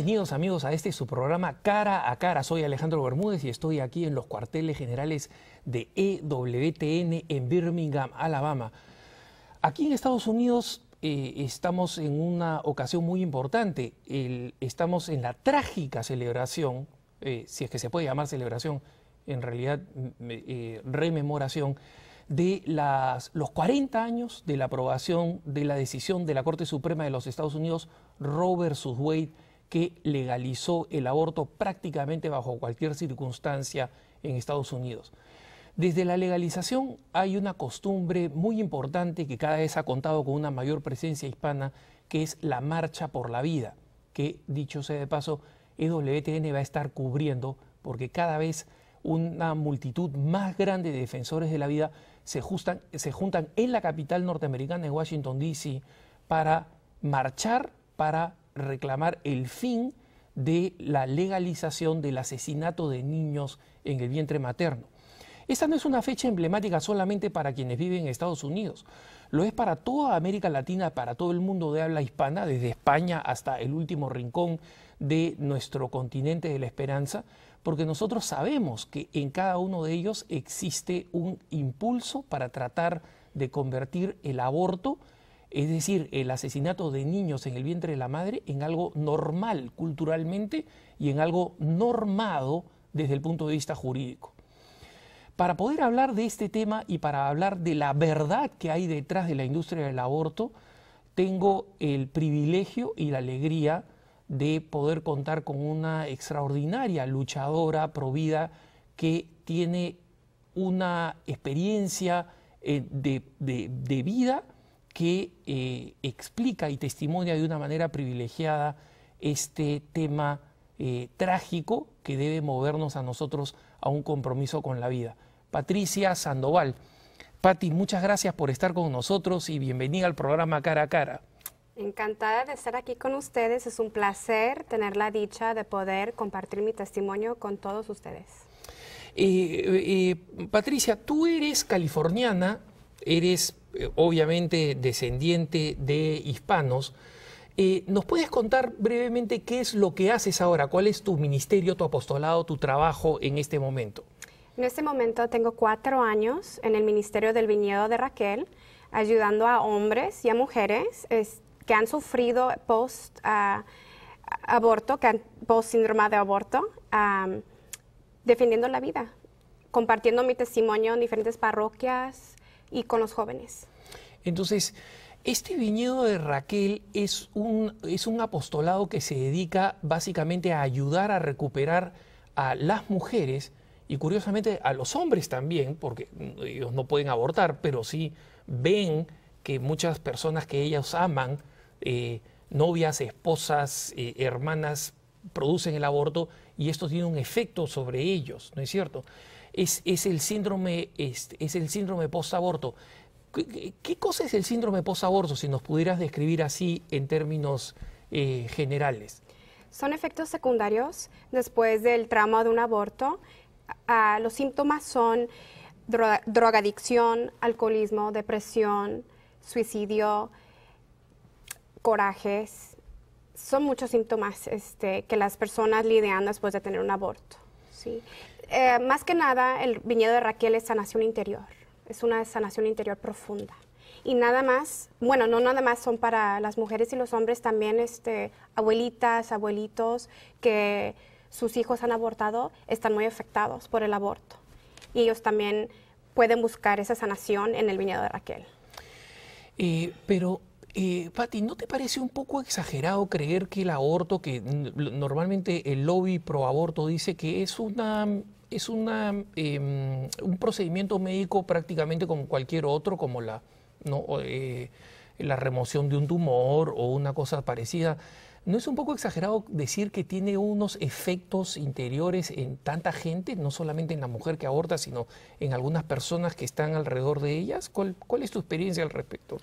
Bienvenidos amigos a este su programa Cara a Cara. Soy Alejandro Bermúdez y estoy aquí en los cuarteles generales de EWTN en Birmingham, Alabama. Aquí en Estados Unidos eh, estamos en una ocasión muy importante. estamos en la trágica celebración, eh, si es que se puede llamar celebración, en realidad eh, rememoración, de los 40 años de la aprobación de la decisión de la Corte Suprema de los Estados Unidos, Roe versus Wade que legalizó el aborto prácticamente bajo cualquier circunstancia en Estados Unidos. Desde la legalización hay una costumbre muy importante que cada vez ha contado con una mayor presencia hispana, que es la marcha por la vida, que dicho sea de paso, EWTN va a estar cubriendo porque cada vez una multitud más grande de defensores de la vida se, se juntan en la capital norteamericana, en Washington, D.C., para marchar para reclamar el fin de la legalización del asesinato de niños en el vientre materno. Esta no es una fecha emblemática solamente para quienes viven en Estados Unidos, lo es para toda América Latina, para todo el mundo de habla hispana, desde España hasta el último rincón de nuestro continente de la esperanza, porque nosotros sabemos que en cada uno de ellos existe un impulso para tratar de convertir el aborto es decir, el asesinato de niños en el vientre de la madre, en algo normal culturalmente y en algo normado desde el punto de vista jurídico. Para poder hablar de este tema y para hablar de la verdad que hay detrás de la industria del aborto, tengo el privilegio y la alegría de poder contar con una extraordinaria luchadora provida que tiene una experiencia eh, de vida que eh, explica y testimonia de una manera privilegiada este tema eh, trágico que debe movernos a nosotros a un compromiso con la vida. Patricia Sandoval. Pati, muchas gracias por estar con nosotros y bienvenida al programa Cara a Cara. Encantada de estar aquí con ustedes. Es un placer tener la dicha de poder compartir mi testimonio con todos ustedes. Eh, Patricia, tú eres californiana, eres eh, obviamente descendiente de hispanos. Eh, ¿Nos puedes contar brevemente qué es lo que haces ahora? ¿Cuál es tu ministerio, tu apostolado, tu trabajo en este momento? En este momento tengo cuatro años en el Ministerio del Viñedo de Raquel, ayudando a hombres y a mujeres que han sufrido post ah, aborto, que han, post síndrome de aborto, defendiendo la vida, compartiendo mi testimonio en diferentes parroquias, y con los jóvenes. Entonces, este viñedo de Raquel es un, es un apostolado que se dedica básicamente a ayudar a recuperar a las mujeres y curiosamente a los hombres también, porque mm, ellos no pueden abortar, pero sí ven que muchas personas que ellas aman, eh, novias, esposas, eh, hermanas, producen el aborto y esto tiene un efecto sobre ellos, ¿no es cierto? es, el síndrome, es, el síndrome post-aborto. ¿Qué, cosa es el síndrome post-aborto, si nos pudieras describir así en términos eh, generales? Son efectos secundarios después del trauma de un aborto. los síntomas son drogadicción, alcoholismo, depresión, suicidio, corajes. Son muchos síntomas este, que las personas lidian después de tener un aborto. ¿sí? Eh, más que nada, el viñedo de Raquel es sanación interior, es una sanación interior profunda. Y nada más, bueno, no nada más son para las mujeres y los hombres, también este, abuelitas, abuelitos que sus hijos han abortado están muy afectados por el aborto. Y ellos también pueden buscar esa sanación en el viñedo de Raquel. Eh, pero eh, Patti, ¿no te parece un poco exagerado creer que el aborto, que normalmente el lobby pro aborto dice que es una es una, em, un procedimiento médico prácticamente como cualquier otro, como la, eh, la remoción de un tumor o una cosa parecida. ¿No es un poco exagerado decir que tiene unos efectos interiores en tanta gente, no solamente en la mujer que aborta, sino en algunas personas que están alrededor de ellas? cuál es tu experiencia al respecto?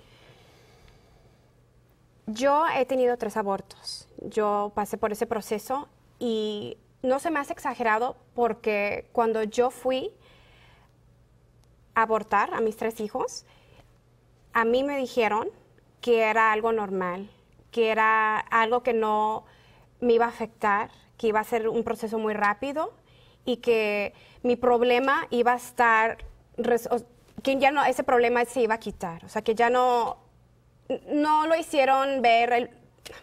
Yo he tenido tres abortos. Yo pasé por ese proceso y no se me hace exagerado porque cuando yo fui a abortar a mis tres hijos, a mí me dijeron que era algo normal, que era algo que no me iba a afectar, que iba a ser un proceso muy rápido y que mi problema iba a estar, que ya no, ese problema se iba a quitar, o sea, que ya no, no lo hicieron ver,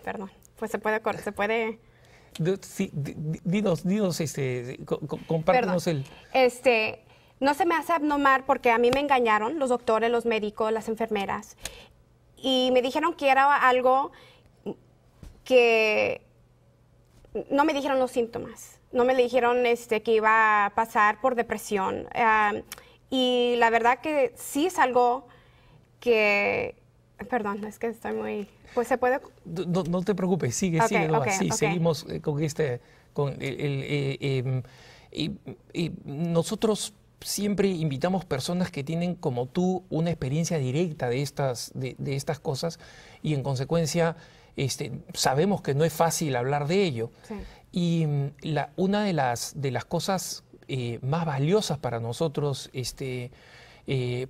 perdón, pues se puede, se puede Sí, dinos, dinos, este, el... Este, no se me hace abnomar porque a mí me engañaron los doctores, los médicos, las enfermeras, y me dijeron que era algo que no me dijeron los síntomas, no me dijeron este, que iba a pasar por depresión. Ah, y la verdad que sí es algo que Perdón, es que estoy muy... Pues se puede... No, te preocupes, sigue, sigue, sí, seguimos eh, con este... Eh, em, nosotros siempre invitamos personas que tienen como tú una experiencia directa de estas, de, estas cosas y en consecuencia este, sabemos que no es fácil hablar de ello. Y mm, la, una de las, de las cosas eh, más valiosas para nosotros, este,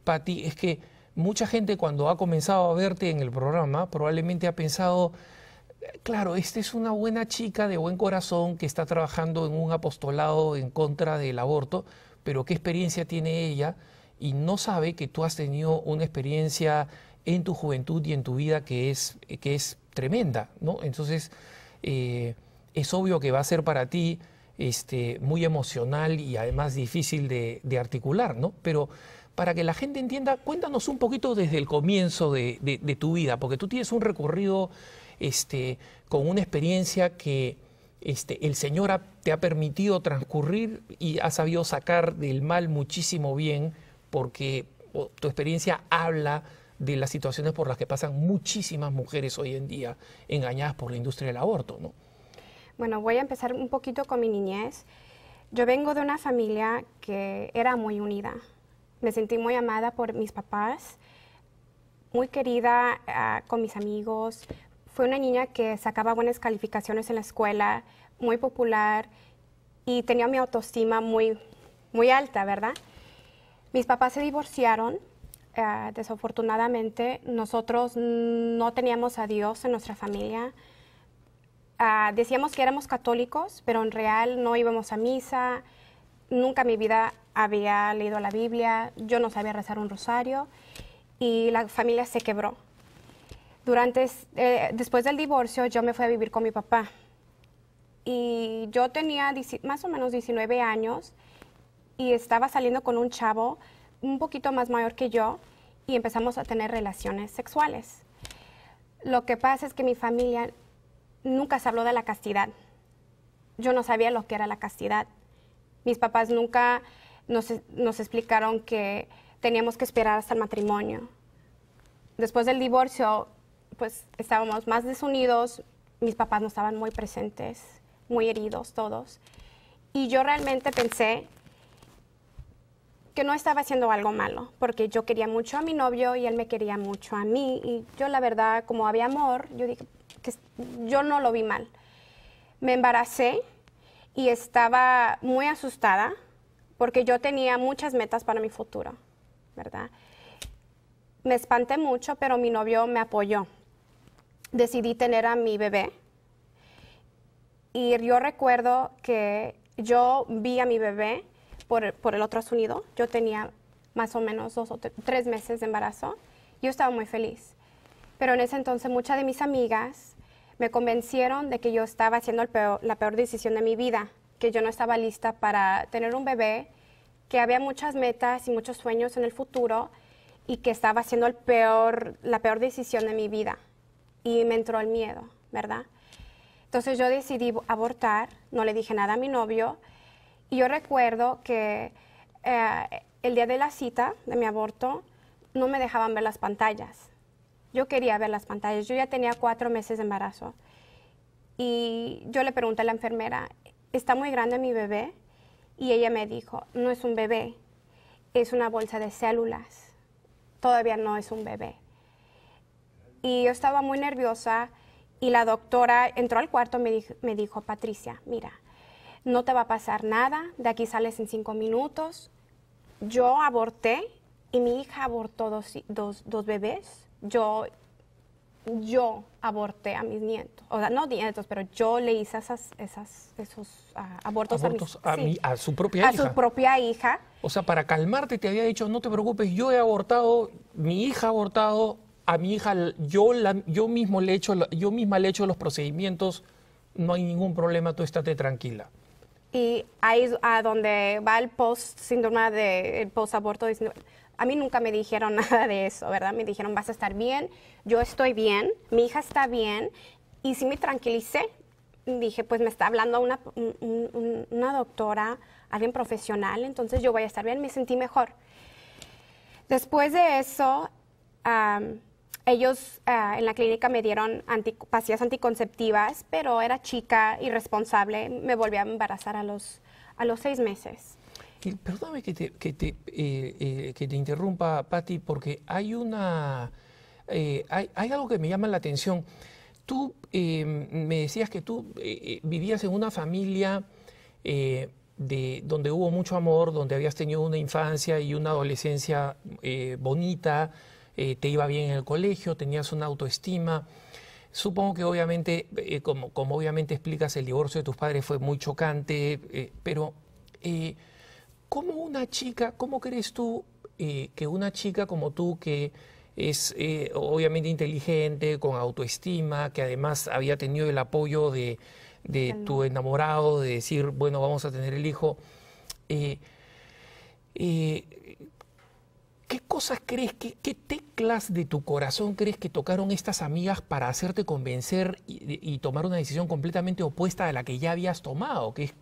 Patti, es que mucha gente cuando ha comenzado a verte en el programa probablemente ha pensado, claro, esta es una buena chica de buen corazón que está trabajando en un apostolado en contra del aborto, pero ¿qué experiencia tiene ella? Y no sabe que tú has tenido una experiencia en tu juventud y en tu vida que es, que es tremenda, ¿no? Entonces, eh, es obvio que va a ser para ti este, muy emocional y además difícil de, de articular, ¿no? Pero para que la gente entienda, cuéntanos un poquito desde el comienzo de, tu vida, porque tú tienes un recorrido este, con una experiencia que este, el Señor te ha permitido transcurrir y ha sabido sacar del mal muchísimo bien, porque tu experiencia habla de las situaciones por las que pasan muchísimas mujeres hoy en día engañadas por la industria del aborto, ¿no? Bueno, voy a empezar un poquito con mi niñez. Yo vengo de una familia que era muy unida. Me sentí muy amada por mis papás, muy querida ah, con mis amigos. Fue una niña que sacaba buenas calificaciones en la escuela, muy popular y tenía mi autoestima muy, muy alta, ¿verdad? Mis papás se divorciaron. Ah, desafortunadamente, nosotros no teníamos a Dios en nuestra familia. Ah, decíamos que éramos católicos, pero en real no íbamos a misa. Nunca en mi vida había leído la Biblia, yo no sabía rezar un rosario y la familia se quebró. Durante, eh, después del divorcio yo me fui a vivir con mi papá y yo tenía más o menos 19 años y estaba saliendo con un chavo un poquito más mayor que yo y empezamos a tener relaciones sexuales. Lo que pasa es que mi familia nunca se habló de la castidad. Yo no sabía lo que era la castidad. Mis papás nunca nos, explicaron que teníamos que esperar hasta el matrimonio. Después del divorcio, pues estábamos más desunidos, mis papás no estaban muy presentes, muy heridos todos. Y yo realmente pensé que no estaba haciendo algo malo, porque yo quería mucho a mi novio y él me quería mucho a mí. Y yo la verdad, como había amor, yo dije que yo no lo vi mal. Me embaracé y estaba muy asustada porque yo tenía muchas metas para mi futuro, ¿verdad? Me espanté mucho, pero mi novio me apoyó. Decidí tener a mi bebé y yo recuerdo que yo vi a mi bebé por, el otro sonido. Yo tenía más o menos dos o tres meses de embarazo. Yo estaba muy feliz. Pero en ese entonces muchas de mis amigas me convencieron de que yo estaba haciendo la peor decisión de mi vida, que yo no estaba lista para tener un bebé que había muchas metas y muchos sueños en el futuro y que estaba haciendo la peor decisión de mi vida. Y me entró el miedo, ¿verdad? Entonces yo decidí abortar, no le dije nada a mi novio. Y yo recuerdo que eh, el día de la cita de mi aborto no me dejaban ver las pantallas. Yo quería ver las pantallas. Yo ya tenía cuatro meses de embarazo. Y yo le pregunté a la enfermera, ¿está muy grande mi bebé? Y ella me dijo, no es un bebé, es una bolsa de células, todavía no es un bebé. Y yo estaba muy nerviosa y la doctora entró al cuarto y me dijo, Patricia, mira, no te va a pasar nada, de aquí sales en cinco minutos. Yo aborté y mi hija abortó dos, dos bebés. Yo yo aborté a mis nietos. O sea, no nietos, pero yo le hice esas, esas, esos ah, abortos, a, su propia hija. A su propia hija. O sea, para calmarte te había dicho, no te preocupes, yo he abortado, mi hija ha abortado, a mi hija yo, la, yo, mismo le hecho, yo misma le he hecho los procedimientos, no hay ningún problema, tú estate tranquila. Y ahí a donde va el post síndrome de el post aborto a mí nunca me dijeron nada de eso, ¿verdad? Me dijeron, vas a estar bien, yo estoy bien, mi hija está bien. Y sí me tranquilicé. Dije, pues me está hablando una, doctora, alguien profesional, entonces yo voy a estar bien. Me sentí mejor. Después de eso, ellos ah, en la clínica me dieron anti anticonceptivas, pero era chica, irresponsable. Me volví a embarazar a los seis meses perdóname que te, eh, eh, que te, interrumpa, Patti, porque hay una. Eh, hay, algo que me llama la atención. Tú em, me decías que tú vivías en una familia de, donde hubo mucho amor, donde habías tenido una infancia y una adolescencia bonita, te iba bien en el colegio, tenías una autoestima. Supongo que obviamente, como, como, obviamente explicas, el divorcio de tus padres fue muy chocante, pero ¿Cómo una chica, cómo crees tú eh, que una chica como tú que es eh, obviamente inteligente, con autoestima, que además había tenido el apoyo de, tu enamorado, de decir, bueno, vamos a tener el hijo, eh, ¿qué cosas crees, que, qué teclas de tu corazón crees que tocaron estas amigas para hacerte convencer y, tomar una decisión completamente opuesta a la que ya habías tomado, que es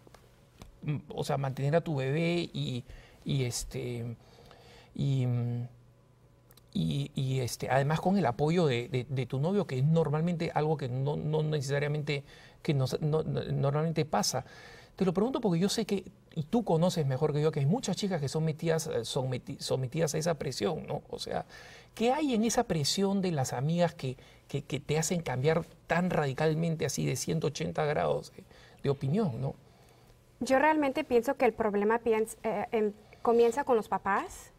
Mm, o sea, mantener a tu bebé y, este, mm, y, este, además con el apoyo de, tu novio, que es normalmente algo que no, necesariamente, que no, normalmente pasa. Te lo pregunto porque yo sé que, y tú conoces mejor que yo, que hay muchas chicas que son metidas, eh, sometidas a esa presión, ¿no? O sea, ¿qué hay en esa presión de las amigas que, te hacen cambiar tan radicalmente así de 180 grados de opinión, ¿no? Yo realmente pienso que el problema eh, em, comienza con los papás.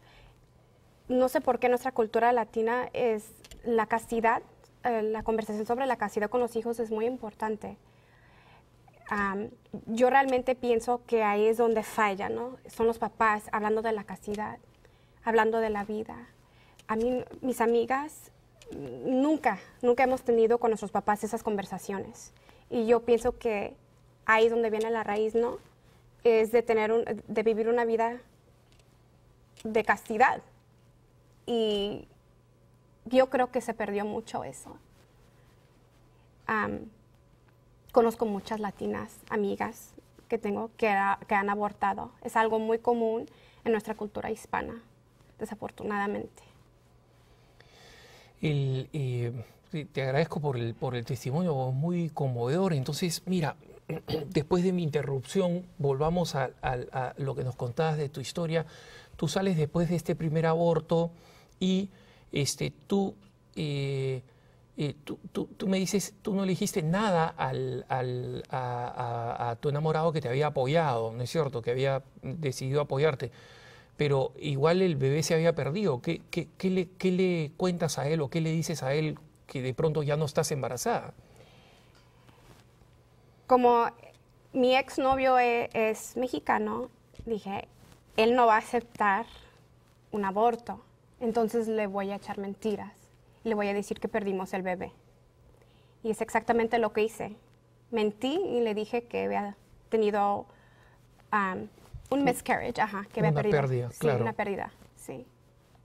No sé por qué nuestra cultura latina es la castidad, eh, la conversación sobre la castidad con los hijos es muy importante. yo realmente pienso que ahí es donde falla, ¿no? Son los papás hablando de la castidad, hablando de la vida. A mí, mis amigas, nunca, nunca hemos tenido con nuestros papás esas conversaciones. Y yo pienso que ahí es donde viene la raíz, ¿no? es de, tener un, de vivir una vida de castidad. Y yo creo que se perdió mucho eso. conozco muchas latinas, amigas que tengo que, que, han abortado. Es algo muy común en nuestra cultura hispana, desafortunadamente. Eh, te agradezco por el, por el testimonio, muy conmovedor. Entonces, mira, después de mi interrupción, volvamos a, lo que nos contabas de tu historia. Tú sales después de este primer aborto y este, tú, eh, eh, tú, me dices, tú no le dijiste nada al, a, tu enamorado que te había apoyado, ¿no es cierto? Que había decidido apoyarte. Pero igual el bebé se había perdido. qué, qué le, ¿Qué le cuentas a él o qué le dices a él que de pronto ya no estás embarazada? como mi exnovio es, es mexicano, dije, él no va a aceptar un aborto, entonces le voy a echar mentiras, le voy a decir que perdimos el bebé. Y es exactamente lo que hice. Mentí y le dije que había tenido um, un miscarriage, que había una perdido. Pérdida, sí, Una pérdida, sí.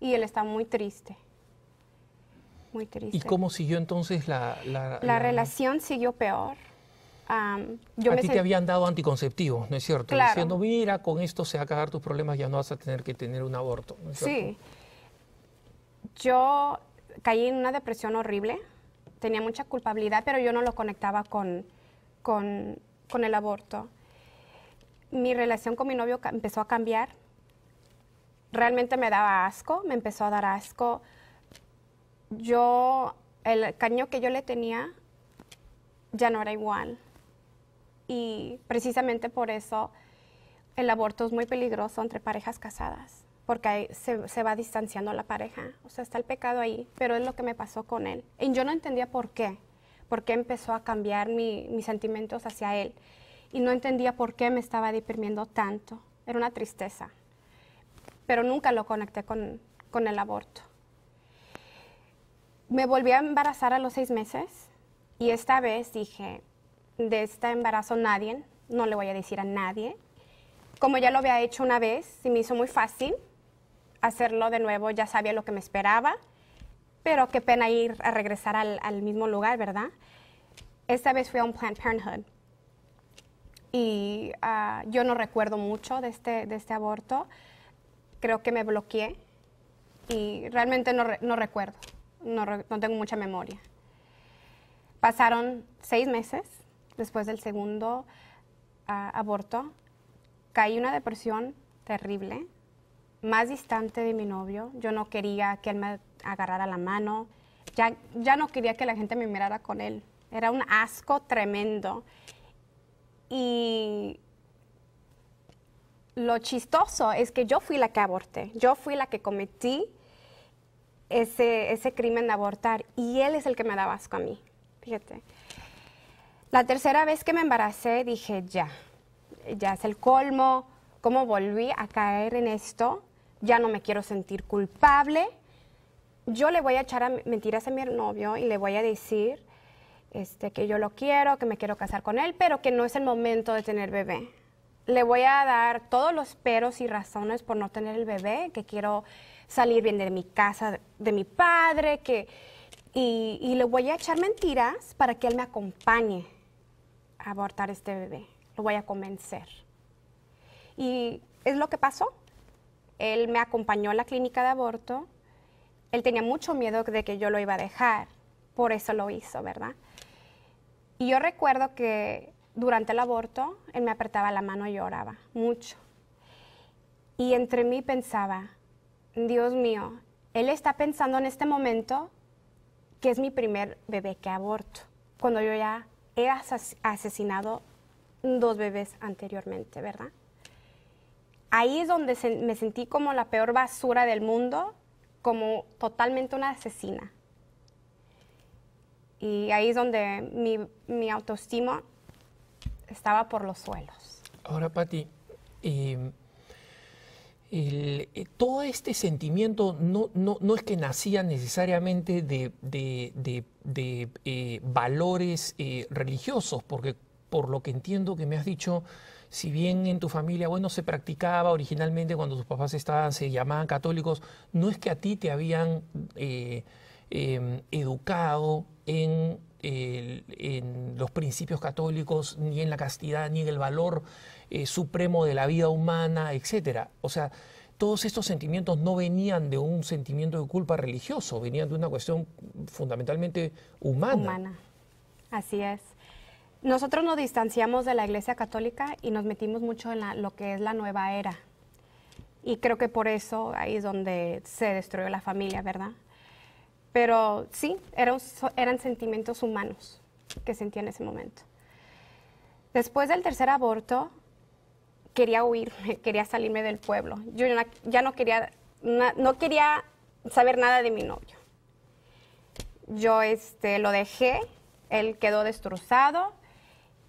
Y él está muy triste. Muy triste. ¿Y cómo siguió entonces la, la relación? Siguió peor a ti te habían dado anticonceptivos, ¿no es cierto? Diciendo, mira, con esto se va a acabar tus problemas, ya no vas a tener que tener un aborto. sí. Yo caí en una depresión horrible, tenía mucha culpabilidad, pero yo no lo conectaba con, con el aborto. Mi relación con mi novio empezó a cambiar. Realmente me daba asco, me empezó a dar asco. Yo, el caño que yo le tenía ya no era igual y precisamente por eso el aborto es muy peligroso entre parejas casadas, porque se, va distanciando la pareja, o sea, está el pecado ahí, pero es lo que me pasó con él. Y yo no entendía por qué, por qué empezó a cambiar mis sentimientos hacia él, y no entendía por qué me estaba deprimiendo tanto, era una tristeza, pero nunca lo conecté con, con el aborto. Me volví a embarazar a los seis meses y esta vez dije, de este embarazo nadie, no le voy a decir a nadie. Como ya lo había hecho una vez, si me hizo muy fácil hacerlo de nuevo, ya sabía lo que me esperaba, pero qué pena ir a regresar al, mismo lugar, ¿verdad? Esta vez fui a un Planned Parenthood y ah, yo no recuerdo mucho este, de este, aborto, creo que me bloqueé y realmente no, recuerdo, no tengo mucha memoria. Pasaron seis meses después del segundo ah, aborto, caí una depresión terrible, más distante de mi novio. Yo no quería que él me agarrara la mano, ya, ya no quería que la gente me mirara con él. Era un asco tremendo. Y lo chistoso es que yo fui la que aborté, yo fui la que cometí ese, ese crimen de abortar y él es el que me daba asco a mí, fíjate. La tercera vez que me embaracé dije, ya, ya es el colmo, cómo volví a caer en esto, ya no me quiero sentir culpable, yo le voy a echar mentiras a mi novio y le voy a decir este, que yo lo quiero, que me quiero casar con él, pero que no es el momento de tener bebé. Le voy a dar todos los peros y razones por no tener el bebé, que quiero salir bien de mi casa, de mi padre, que... y le voy a echar mentiras para que él me acompañe abortar este bebé, lo voy a convencer. Y es lo que pasó. Él me acompañó a la clínica de aborto. Él tenía mucho miedo de que yo lo iba a dejar. Por eso lo hizo, ¿verdad? Y yo recuerdo que durante el aborto, él me apretaba la mano y lloraba mucho. Y entre mí pensaba, Dios mío, él está pensando en este momento que es mi primer bebé que aborto, cuando yo ya he asesinado dos bebés anteriormente, ¿verdad? Ahí es donde me sentí como la peor basura del mundo, como totalmente una asesina. Y ahí es donde mi, autoestima estaba por los suelos. Ahora, Patti, eh, todo este sentimiento no, no, no, es que nacía necesariamente de, de, eh, valores eh, religiosos, porque por lo que entiendo que me has dicho, si bien en tu familia, bueno, se practicaba originalmente cuando tus papás estaban, se llamaban católicos, no es que a ti te habían em, educado en en los principios católicos, ni en la castidad, ni en el valor eh, supremo de la vida humana, etc. O sea, todos estos sentimientos no venían de un sentimiento de culpa religioso, venían de una cuestión fundamentalmente humana. Humana, así es. Nosotros nos distanciamos de la Iglesia Católica y nos metimos mucho en lo que es la nueva era. Y creo que por eso ahí es donde se destruyó la familia, ¿verdad? Pero sí, eran, sentimientos humanos que sentía en ese momento. Después del tercer aborto, quería huir, quería salirme del pueblo. Yo ya no quería, no quería saber nada de mi novio. Yo este, lo dejé, él quedó destrozado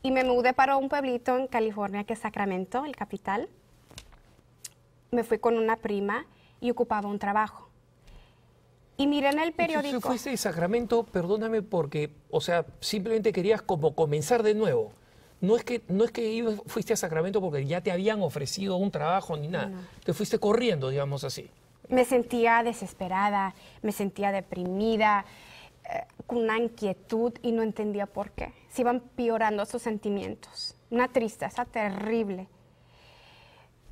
y me mudé para un pueblito en California que es Sacramento, el capital. Me fui con una prima y ocupaba un trabajo. Y miren el periódico. Si fuiste de Sacramento, perdóname porque, o sea, simplemente querías como comenzar de nuevo. No es que, no es que fuiste a Sacramento porque ya te habían ofrecido un trabajo ni nada. Te fuiste corriendo, digamos así. Me sentía desesperada, me sentía deprimida, con eh, una inquietud y no entendía por qué. Se iban piorando esos sentimientos. Una tristeza terrible.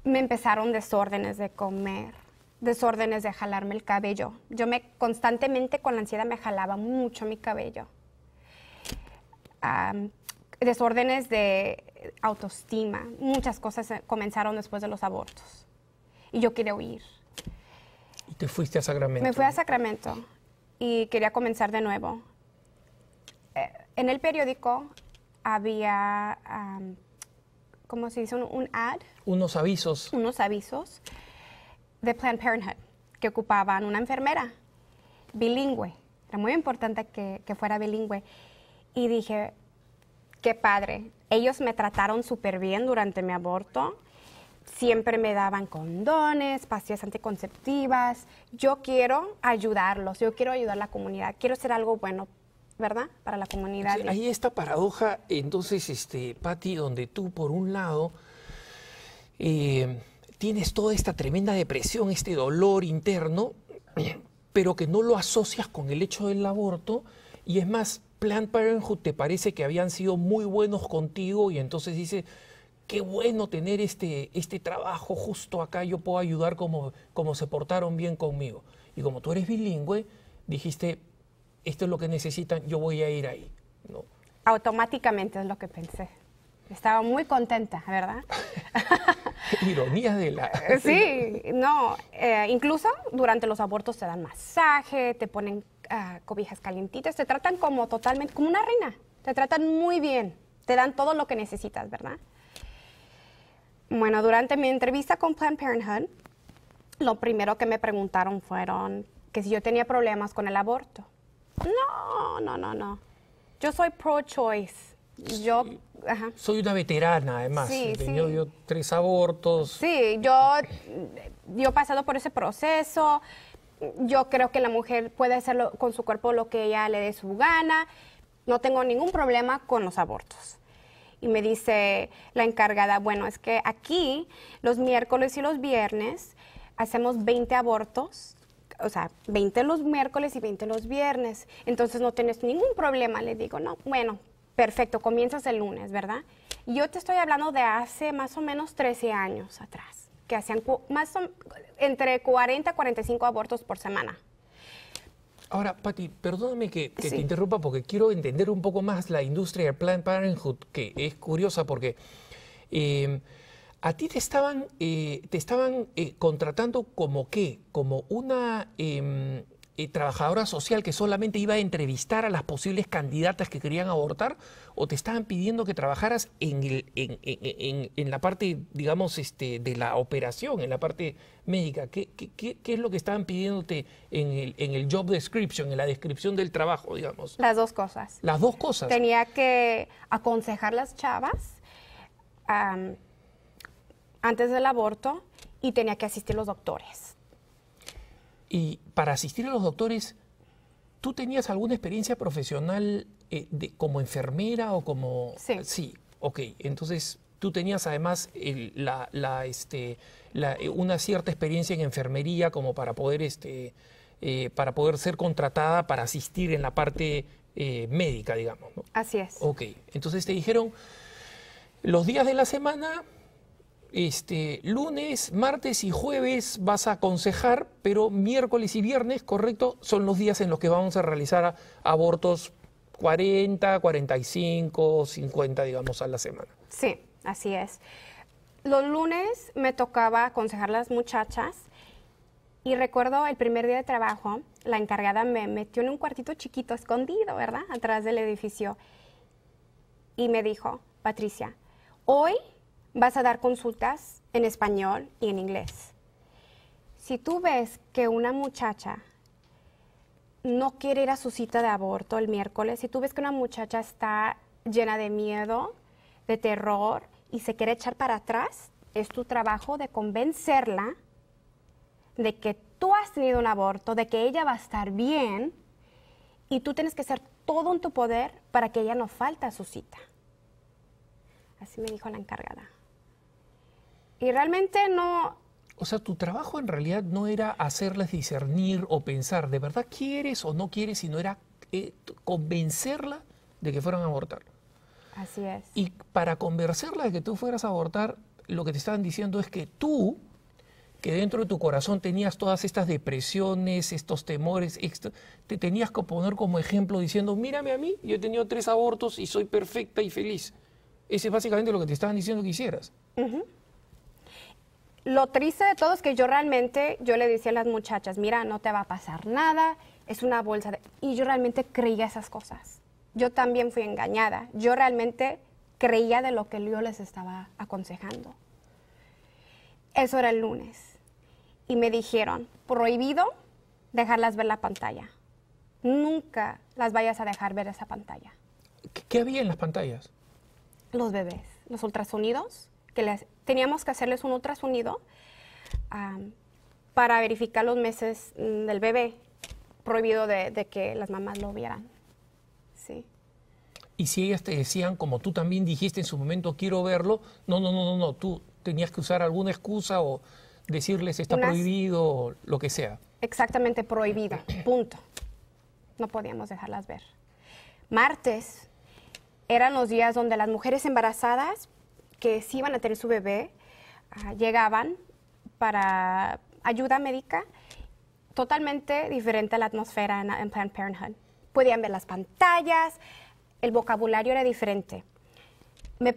Me empezaron desórdenes de comer desórdenes de jalarme el cabello. Yo me constantemente con la ansiedad me jalaba mucho mi cabello. desórdenes de autoestima, muchas cosas comenzaron después de los abortos. Y yo quería huir. ¿Y te fuiste a Sacramento? Me fui a Sacramento y quería comenzar de nuevo. Eh, en el periódico había, ¿cómo se dice? Un, un ad. Unos avisos. Unos avisos de Planned Parenthood, que ocupaban una enfermera bilingüe. Era muy importante que, fuera bilingüe. Y dije, qué padre. Ellos me trataron súper bien durante mi aborto. Siempre me daban condones, pastillas anticonceptivas. Yo quiero ayudarlos, yo quiero ayudar a la comunidad, quiero hacer algo bueno ¿verdad? Para la comunidad. Sí, ahí esta paradoja, entonces, este, Patti, donde tú, por un lado, eh, tienes toda esta tremenda depresión, este dolor interno, pero que no lo asocias con el hecho del aborto. Y es más, Planned Parenthood te parece que habían sido muy buenos contigo y entonces dices, qué bueno tener este, este trabajo justo acá, yo puedo ayudar como, como se portaron bien conmigo. Y como tú eres bilingüe, dijiste, esto es lo que necesitan, yo voy a ir ahí. ¿no? Automáticamente es lo que pensé. Estaba muy contenta, ¿verdad? Ironía de la... sí, no, eh, incluso durante los abortos te dan masaje, te ponen ah, cobijas calientitas, te tratan como totalmente, como una reina, te tratan muy bien, te dan todo lo que necesitas, ¿verdad? Bueno, durante mi entrevista con Planned Parenthood, lo primero que me preguntaron fueron que si yo tenía problemas con el aborto. No, no, no, no. Yo soy pro-choice. Pues yo soy una veterana, además. Yo, tres abortos. Sí, yo, yo he pasado por ese proceso. Yo creo que la mujer puede hacer con su cuerpo lo que ella le dé su gana. No tengo ningún problema con los abortos. Y me dice la encargada, bueno, es que aquí los miércoles y los viernes hacemos 20 abortos o sea, 20 los miércoles y 20 los viernes. Entonces no tienes ningún problema. Le digo, no, bueno, Perfecto, comienzas el lunes, ¿verdad? Yo te estoy hablando de hace más o menos 13 años atrás, que hacían más entre 40 y 45 abortos por semana. Ahora, Patti, perdóname que, te interrumpa porque quiero entender un poco más la industria del Planned Parenthood, que es curiosa porque em, a ti te estaban, eh, te estaban eh, contratando como qué, como una em, eh, trabajadora social que solamente iba a entrevistar a las posibles candidatas que querían abortar o te estaban pidiendo que trabajaras en, el, en, la parte, digamos, este, de la operación, en la parte médica? ¿Qué, es lo que estaban pidiéndote en el, job description, en la descripción del trabajo, digamos? Las dos cosas. Las dos cosas. Tenía que aconsejar las chavas antes del aborto y tenía que asistir los doctores. Y para asistir a los doctores, ¿tú tenías alguna experiencia profesional eh, como enfermera o como... Sí. Sí, ok. Entonces, tú tenías además la, este, eh, una cierta experiencia en enfermería como para poder, este, eh, para poder ser contratada para asistir en la parte médica, digamos. Así es. Ok, entonces te dijeron, los días de la semana este, lunes, martes y jueves vas a aconsejar, pero miércoles y viernes, correcto, son los días en los que vamos a realizar abortos 40, 45, 50, digamos, a la semana. Sí, así es. Los lunes me tocaba aconsejar a las muchachas y recuerdo el primer día de trabajo, la encargada me metió en un cuartito chiquito, escondido, ¿verdad? Atrás del edificio. Y me dijo, Patricia, hoy vas a dar consultas en español y en inglés. Si tú ves que una muchacha no quiere ir a su cita de aborto el miércoles, si tú ves que una muchacha está llena de miedo, de terror y se quiere echar para atrás, es tu trabajo de convencerla de que tú has tenido un aborto, de que ella va a estar bien y tú tienes que hacer todo en tu poder para que ella no falte a su cita. Así me dijo la encargada. Y realmente no... O sea, tu trabajo en realidad no era hacerles discernir o pensar, ¿de verdad quieres o no quieres? Sino era eh, convencerla de que fueran a abortar. Así es. Y para convencerla de que tú fueras a abortar, lo que te estaban diciendo es que tú, que dentro de tu corazón tenías todas estas depresiones, estos temores, te tenías que poner como ejemplo diciendo, mírame a mí, yo he tenido tres abortos y soy perfecta y feliz. Ese es básicamente lo que te estaban diciendo que hicieras lo triste de todo es que yo realmente, yo le decía a las muchachas, mira, no te va a pasar nada, es una bolsa de... Y yo realmente creía esas cosas. Yo también fui engañada. Yo realmente creía de lo que yo les estaba aconsejando. Eso era el lunes. Y me dijeron, prohibido dejarlas ver la pantalla. Nunca las vayas a dejar ver esa pantalla. ¿Qué había en las pantallas? Los bebés, los ultrasonidos, que teníamos que hacerles un ultrasonido para verificar los meses mm, del bebé, prohibido de, que las mamás lo vieran. Sí. Y si ellas te decían, como tú también dijiste en su momento, quiero verlo, no, no, no, no, no, tú tenías que usar alguna excusa o decirles está prohibido o lo que sea. Exactamente, prohibido, punto. No podíamos dejarlas ver. Martes eran los días donde las mujeres embarazadas que sí iban a tener su bebé ah, llegaban para ayuda médica totalmente diferente a la atmósfera en, Planned Parenthood. Podían ver las pantallas, el vocabulario era diferente. Me,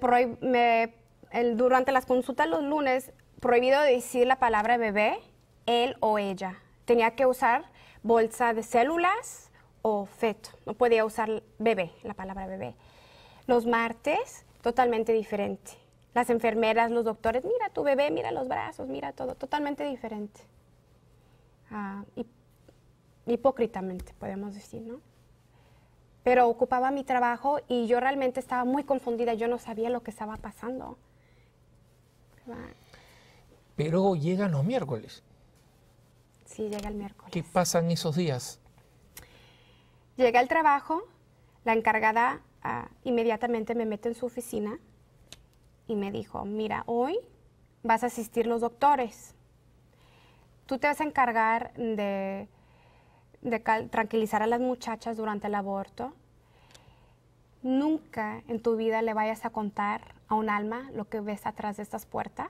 durante las consultas los lunes, prohibido decir la palabra bebé, él o ella. Tenía que usar bolsa de células o feto. No podía usar bebé, la palabra bebé. Los martes, totalmente diferente las enfermeras, los doctores, mira tu bebé, mira los brazos, mira todo, totalmente diferente. Ah, hipócritamente, podemos decir, ¿no? Pero ocupaba mi trabajo y yo realmente estaba muy confundida, yo no sabía lo que estaba pasando. Ah. Pero llegan los miércoles. Sí, llega el miércoles. ¿Qué pasan esos días? Llega el trabajo, la encargada ah, inmediatamente me mete en su oficina y me dijo, mira, hoy vas a asistir los doctores. Tú te vas a encargar de, de tranquilizar a las muchachas durante el aborto. Nunca en tu vida le vayas a contar a un alma lo que ves atrás de estas puertas.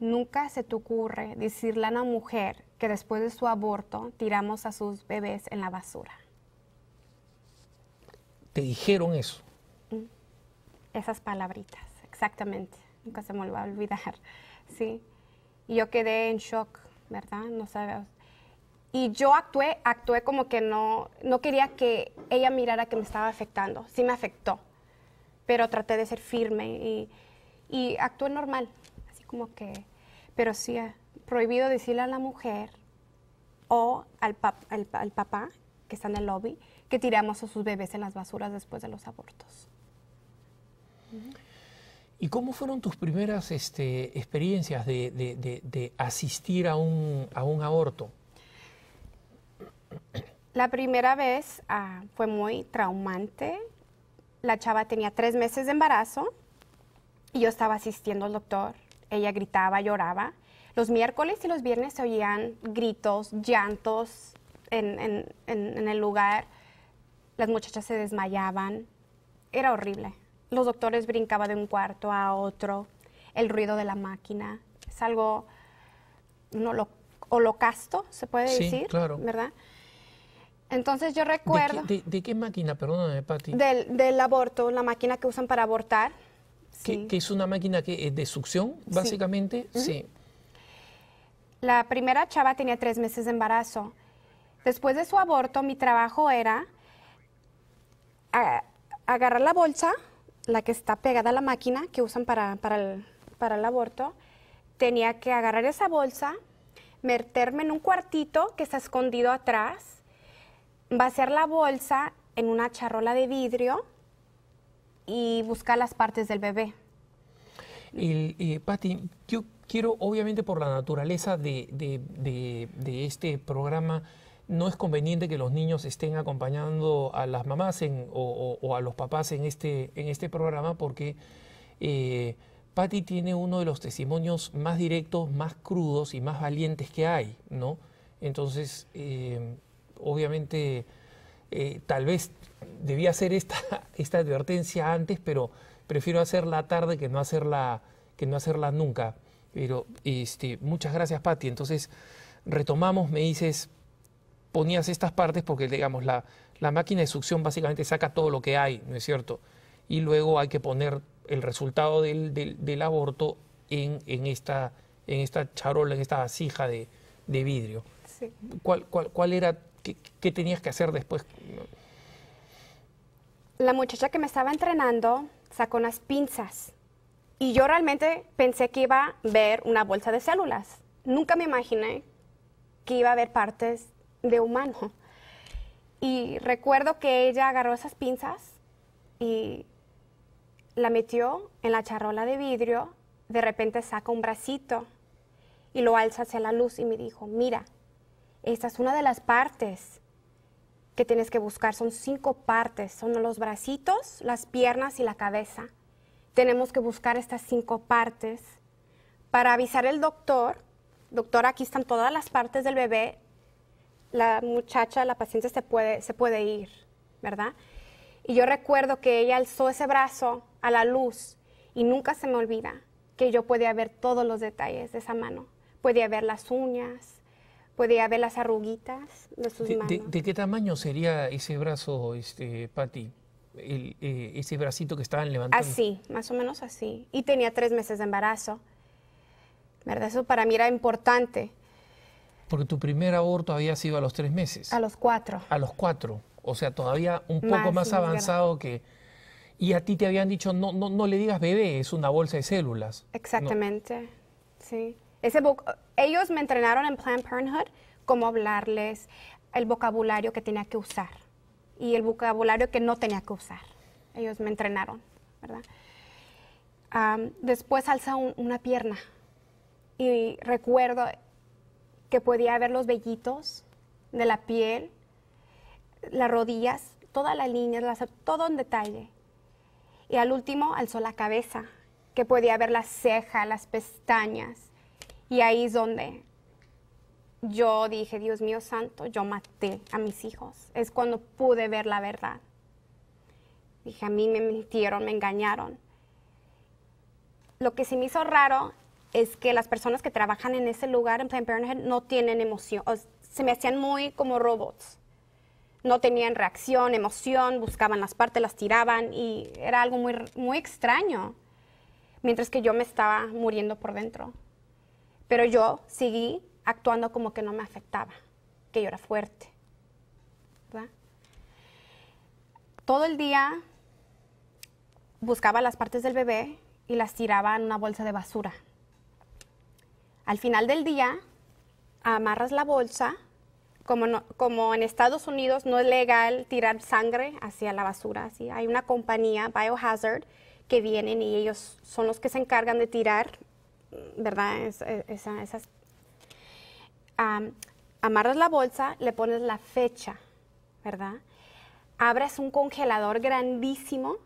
Nunca se te ocurre decirle a una mujer que después de su aborto tiramos a sus bebés en la basura. ¿Te dijeron eso? Mm, esas palabritas. Exactamente, nunca se me va a olvidar, sí. Y yo quedé en shock, ¿verdad? No sabes. Y yo actué, actué como que no, no quería que ella mirara que me estaba afectando, sí me afectó, pero traté de ser firme y, actué normal, así como que, pero sí, eh, prohibido decirle a la mujer o al, al, papá que está en el lobby que tiramos a sus bebés en las basuras después de los abortos. ¿Y cómo fueron tus primeras este, experiencias de, asistir a un, aborto? La primera vez ah, fue muy traumante. La chava tenía tres meses de embarazo y yo estaba asistiendo al doctor. Ella gritaba, lloraba. Los miércoles y los viernes se oían gritos, llantos en el lugar. Las muchachas se desmayaban. Era horrible los doctores brincaba de un cuarto a otro, el ruido de la máquina, es algo no lo holocausto, se puede sí, decir, claro. ¿verdad? Entonces yo recuerdo... ¿De qué, máquina, perdóname, Pati? Del, aborto, la máquina que usan para abortar. Que, es una máquina que de succión, básicamente, sí. La primera chava tenía tres meses de embarazo. Después de su aborto, mi trabajo era agarrar la bolsa, la que está pegada a la máquina que usan para, el, aborto, tenía que agarrar esa bolsa, meterme en un cuartito que está escondido atrás, vaciar la bolsa en una charrola de vidrio y buscar las partes del bebé. el eh, Patti, yo quiero, obviamente por la naturaleza de este programa, no es conveniente que los niños estén acompañando a las mamás o, a los papás en este, en este programa porque eh, Patty tiene uno de los testimonios más directos, más crudos y más valientes que hay, ¿no? Entonces, eh, obviamente, eh, tal vez debía hacer esta, esta advertencia antes, pero prefiero hacerla tarde que no hacerla, que no hacerla nunca. Pero este, muchas gracias, Patti. Entonces, retomamos, me dices, ponías estas partes porque, digamos, la, la máquina de succión básicamente saca todo lo que hay, ¿no es cierto? Y luego hay que poner el resultado del, del, aborto en, en, esta, en esta charola, en esta vasija de, de vidrio. Sí. ¿Cuál, cuál, era, qué, tenías que hacer después? La muchacha que me estaba entrenando sacó unas pinzas y yo realmente pensé que iba a ver una bolsa de células. Nunca me imaginé que iba a haber partes de humano. Y recuerdo que ella agarró esas pinzas y la metió en la charola de vidrio, de repente saca un bracito y lo alza hacia la luz y me dijo, mira, esta es una de las partes que tienes que buscar, son cinco partes, son los bracitos, las piernas y la cabeza. Tenemos que buscar estas cinco partes para avisar al doctor, doctor, aquí están todas las partes del bebé, la muchacha, la paciente se puede, se puede ir, ¿verdad? Y yo recuerdo que ella alzó ese brazo a la luz y nunca se me olvida que yo podía ver todos los detalles de esa mano. Podía ver las uñas, podía ver las arruguitas de sus manos. De, qué tamaño sería ese brazo, este, Patty? Eh, ese bracito que estaban levantando. Así, más o menos así. Y tenía tres meses de embarazo. ¿Verdad? Eso para mí era importante. Porque tu primer aborto había sido a los tres meses. A los cuatro. A los cuatro. O sea, todavía un poco más, avanzado que... Y a ti te habían dicho, no, no, no le digas bebé, es una bolsa de células. Exactamente, sí. Ese Ellos me entrenaron en Planned Parenthood cómo hablarles el vocabulario que tenía que usar y el vocabulario que no tenía que usar. Ellos me entrenaron, ¿verdad? después alza una pierna y recuerdo que podía ver los vellitos de la piel, las rodillas, toda la líneas, todo en detalle. Y al último alzó la cabeza, que podía ver las cejas, las pestañas. Y ahí es donde yo dije, Dios mío santo, yo maté a mis hijos. Es cuando pude ver la verdad. Dije, a mí me mintieron, me engañaron. Lo que se me hizo raro es que las personas que trabajan en ese lugar, en Planned Parenthood, no tienen emoción, se me hacían muy como robots. No tenían reacción, emoción, buscaban las partes, las tiraban y era algo muy, muy extraño, mientras que yo me estaba muriendo por dentro. Pero yo seguí actuando como que no me afectaba, que yo era fuerte. Todo el día buscaba las partes del bebé y las tiraba en una bolsa de basura. Al final del día, amarras la bolsa. Como, en Estados Unidos no es legal tirar sangre hacia la basura. Hay una compañía, Biohazard, que vienen y ellos son los que se encargan de tirar, ¿verdad? esas. amarras la bolsa, le pones la fecha, ¿verdad? Abres un congelador grandísimo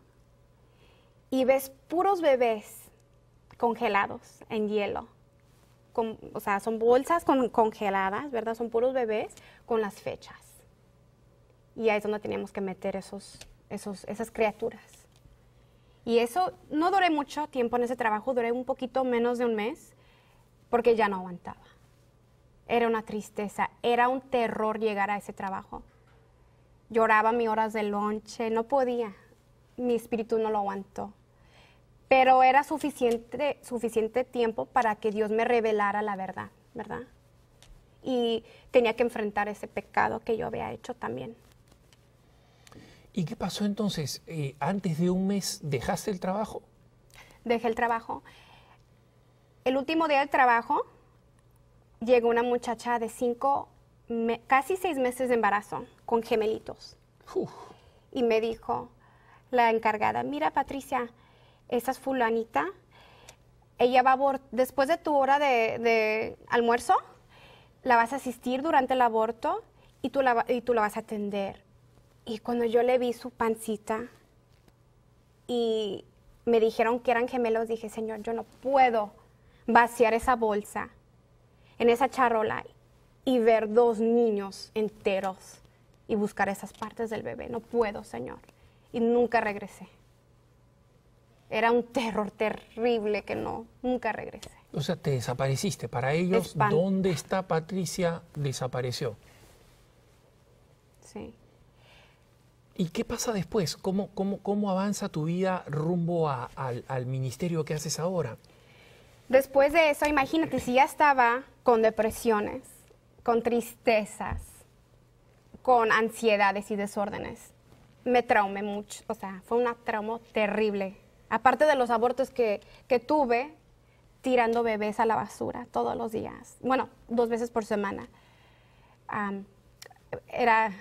y ves puros bebés congelados en hielo o sea, son bolsas congeladas, ¿verdad? Son puros bebés con las fechas. Y ahí es donde teníamos que meter esos, esas criaturas. Y eso, no duré mucho tiempo en ese trabajo, duré un poquito menos de un mes, porque ya no aguantaba. Era una tristeza, era un terror llegar a ese trabajo. Lloraba mis horas de lonche, no podía, mi espíritu no lo aguantó pero era suficiente, suficiente tiempo para que Dios me revelara la verdad, ¿verdad? Y tenía que enfrentar ese pecado que yo había hecho también. ¿Y qué pasó entonces? Eh, antes de un mes, ¿dejaste el trabajo? Dejé el trabajo. El último día del trabajo, llegó una muchacha de cinco, casi seis meses de embarazo, con gemelitos. Y me dijo la encargada, mira Patricia, esa es fulanita, ella va a después de tu hora de, almuerzo, la vas a asistir durante el aborto y tú, la, y tú la vas a atender. Y cuando yo le vi su pancita y me dijeron que eran gemelos, dije, Señor, yo no puedo vaciar esa bolsa en esa charola y ver dos niños enteros y buscar esas partes del bebé. No puedo, Señor. Y nunca regresé era un terror terrible que no, nunca regresé. O sea, te desapareciste. Para ellos, ¿dónde está Patricia? Desapareció. Sí. ¿Y qué pasa después? ¿Cómo, avanza tu vida rumbo al, ministerio que haces ahora? Después de eso, imagínate, si ya estaba con depresiones, con tristezas, con ansiedades y desórdenes, me traumé mucho. O sea, fue una trauma terrible Aparte de los abortos que, tuve, tirando bebés a la basura todos los días. Bueno, dos veces por semana. era,